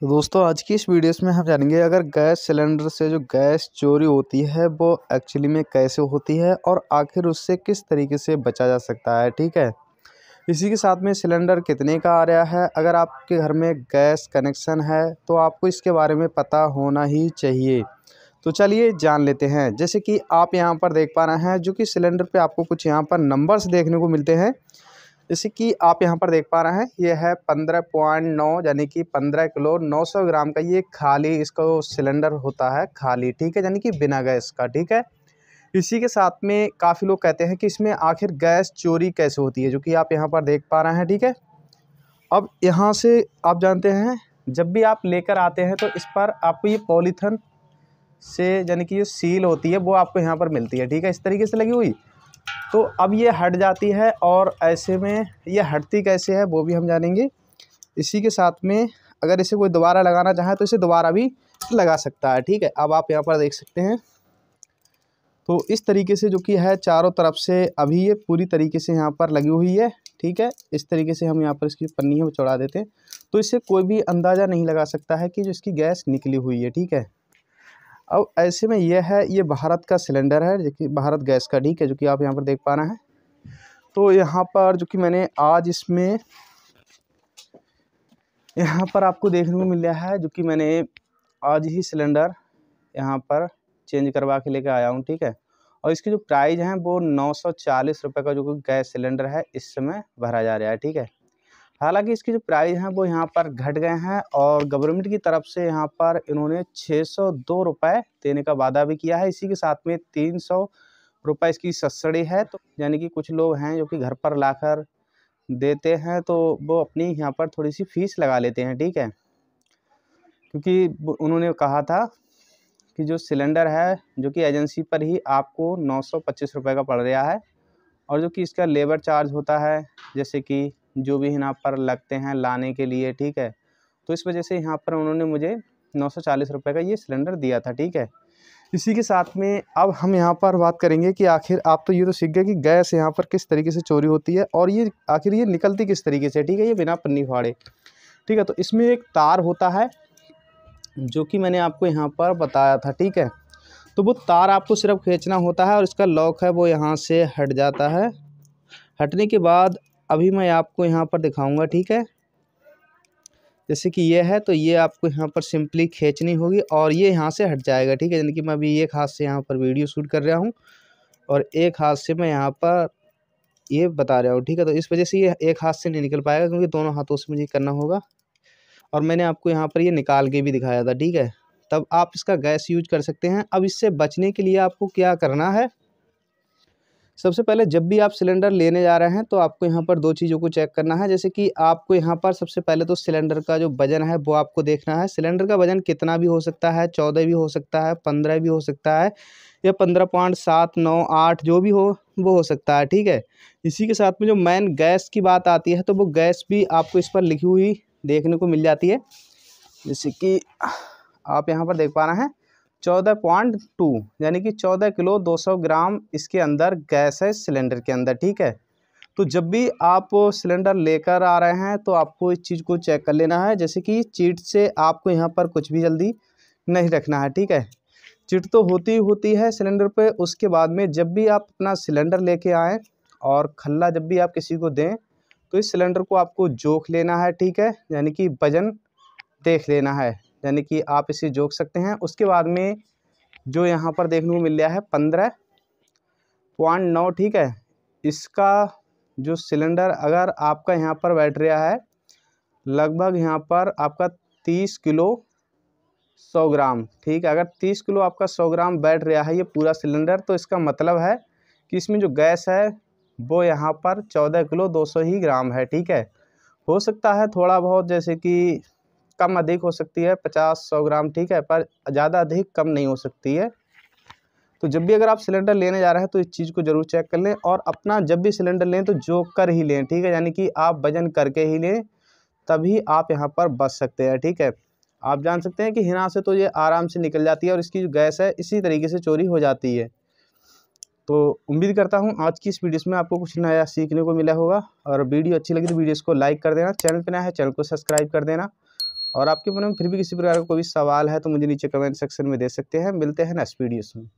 तो दोस्तों आज की इस वीडियोस में हम जानेंगे अगर गैस सिलेंडर से जो गैस चोरी होती है वो एक्चुअली में कैसे होती है और आखिर उससे किस तरीके से बचा जा सकता है ठीक है इसी के साथ में सिलेंडर कितने का आ रहा है अगर आपके घर में गैस कनेक्शन है तो आपको इसके बारे में पता होना ही चाहिए तो चलिए जान लेते हैं जैसे कि आप यहाँ पर देख पा रहे हैं जो कि सिलेंडर पे आपको कुछ यहाँ पर नंबर्स देखने को मिलते हैं जैसे कि आप यहाँ पर देख पा रहे हैं ये है पंद्रह पॉइंट नौ यानी कि पंद्रह किलो नौ सौ ग्राम का ये खाली इसका सिलेंडर होता है खाली ठीक है यानी कि बिना गैस का ठीक है इसी के साथ में काफ़ी लोग कहते हैं कि इसमें आखिर गैस चोरी कैसे होती है जो कि आप यहाँ पर देख पा रहे हैं ठीक है अब यहाँ से आप जानते हैं जब भी आप लेकर आते हैं तो इस पर आपको ये पॉलीथन से यानी कि जो सील होती है वो आपको यहाँ पर मिलती है ठीक है इस तरीके से लगी हुई तो अब ये हट जाती है और ऐसे में ये हटती कैसे है वो भी हम जानेंगे इसी के साथ में अगर इसे कोई दोबारा लगाना चाहे तो इसे दोबारा भी लगा सकता है ठीक है अब आप यहाँ पर देख सकते हैं तो इस तरीके से जो कि है चारों तरफ से अभी ये पूरी तरीके से यहाँ पर लगी हुई है ठीक है इस तरीके से हम यहाँ पर इसकी पन्नी है वो चढ़ा देते हैं तो इससे कोई भी अंदाज़ा नहीं लगा सकता है कि जो इसकी गैस निकली हुई है ठीक है अब ऐसे में यह है ये भारत का सिलेंडर है जो कि भारत गैस का ठीक है जो कि आप यहाँ पर देख पा रहे हैं तो यहाँ पर जो कि मैंने आज इसमें यहाँ पर आपको देखने को मिल रहा है जो कि मैंने आज ही सिलेंडर यहाँ पर चेंज करवा के लेके आया हूँ ठीक है और इसकी जो प्राइस है वो नौ सौ चालीस रुपये का जो गैस सिलेंडर है इस समय भरा जा रहा है ठीक है हालांकि इसकी जो प्राइस हैं वो यहाँ पर घट गए हैं और गवर्नमेंट की तरफ से यहाँ पर इन्होंने छः सौ दो रुपये देने का वादा भी किया है इसी के साथ में तीन सौ रुपये इसकी सस्ती है तो यानी कि कुछ लोग हैं जो कि घर पर लाकर देते हैं तो वो अपनी यहाँ पर थोड़ी सी फीस लगा लेते हैं ठीक है क्योंकि उन्होंने कहा था कि जो सिलेंडर है जो कि एजेंसी पर ही आपको नौ सौ पच्चीस रुपये का पड़ रहा है और जो कि इसका लेबर चार्ज होता है जैसे कि जो भी यहाँ पर लगते हैं लाने के लिए ठीक है तो इस वजह से यहाँ पर उन्होंने मुझे नौ सौ चालीस रुपये का ये सिलेंडर दिया था ठीक है इसी के साथ में अब हम यहाँ पर बात करेंगे कि आखिर आप तो ये तो सीख गए कि गैस यहाँ पर किस तरीके से चोरी होती है और ये आखिर ये निकलती किस तरीके से ठीक है ये बिना पन्नी फाड़े ठीक है तो इसमें एक तार होता है जो कि मैंने आपको यहाँ पर बताया था ठीक है तो वो तार आपको सिर्फ खींचना होता है और इसका लॉक है वो यहाँ से हट जाता है हटने के बाद अभी मैं आपको यहाँ पर दिखाऊंगा ठीक है जैसे कि ये है तो ये आपको यहाँ पर सिंपली खींचनी होगी और ये यहाँ से हट जाएगा ठीक है यानी कि मैं अभी एक हाथ से यहाँ पर वीडियो शूट कर रहा हूँ और एक हाथ से मैं यहाँ पर ये बता रहा हूँ ठीक है तो इस वजह से ये एक हाथ से नहीं निकल पाएगा क्योंकि दोनों हाथों से मुझे करना होगा और मैंने आपको यहाँ पर ये निकाल के भी दिखाया था ठीक है तब आप इसका गैस यूज कर सकते हैं अब इससे बचने के लिए आपको क्या करना है सबसे पहले जब भी आप सिलेंडर लेने जा रहे हैं तो आपको यहाँ पर दो चीज़ों को चेक करना है जैसे कि आपको यहाँ पर सबसे पहले तो सिलेंडर का जो वजन है वो आपको देखना है सिलेंडर का वजन कितना भी हो सकता है चौदह भी हो सकता है पंद्रह भी हो सकता है या पंद्रह पॉइंट सात नौ आठ जो भी हो वो हो सकता है ठीक है इसी के साथ में जो मैन गैस की बात आती है तो वो गैस भी आपको इस पर लिखी हुई देखने को मिल जाती है जैसे कि आप यहाँ पर देख पा रहे हैं चौदह पॉइंट टू यानी कि चौदह किलो दो सौ ग्राम इसके अंदर गैस है सिलेंडर के अंदर ठीक है तो जब भी आप सिलेंडर लेकर आ रहे हैं तो आपको इस चीज़ को चेक कर लेना है जैसे कि चीट से आपको यहाँ पर कुछ भी जल्दी नहीं रखना है ठीक है चिट तो होती ही होती है सिलेंडर पे उसके बाद में जब भी आप अपना सिलेंडर लेके आएँ और खल्ला जब भी आप किसी को दें तो इस सिलेंडर को आपको जोख लेना है ठीक है यानी कि वजन देख लेना है यानी कि आप इसे जोक सकते हैं उसके बाद में जो यहाँ पर देखने को मिल रहा है पंद्रह पॉइंट नौ ठीक है इसका जो सिलेंडर अगर आपका यहाँ पर बैठ रहा है लगभग यहाँ पर आपका तीस किलो सौ ग्राम ठीक है अगर तीस किलो आपका सौ ग्राम बैठ रहा है ये पूरा सिलेंडर तो इसका मतलब है कि इसमें जो गैस है वो यहाँ पर चौदह किलो दो सौ ही ग्राम है ठीक है हो सकता है थोड़ा बहुत जैसे कि कम अधिक हो सकती है पचास सौ ग्राम ठीक है पर ज़्यादा अधिक कम नहीं हो सकती है तो जब भी अगर आप सिलेंडर लेने जा रहे हैं तो इस चीज़ को ज़रूर चेक कर लें और अपना जब भी सिलेंडर लें तो जो कर ही लें ठीक है यानी कि आप वजन करके ही लें तभी आप यहाँ पर बच सकते हैं ठीक है आप जान सकते हैं कि हिना से तो ये आराम से निकल जाती है और इसकी जो गैस है इसी तरीके से चोरी हो जाती है तो उम्मीद करता हूँ आज की इस वीडियो में आपको कुछ नया सीखने को मिला होगा और वीडियो अच्छी लगी तो वीडियो को लाइक कर देना चैनल पर नया है चैनल को सब्सक्राइब कर देना और आपके मन में फिर भी किसी प्रकार का कोई सवाल है तो मुझे नीचे कमेंट सेक्शन में दे सकते हैं मिलते हैं नेक्स्ट वीडियोस में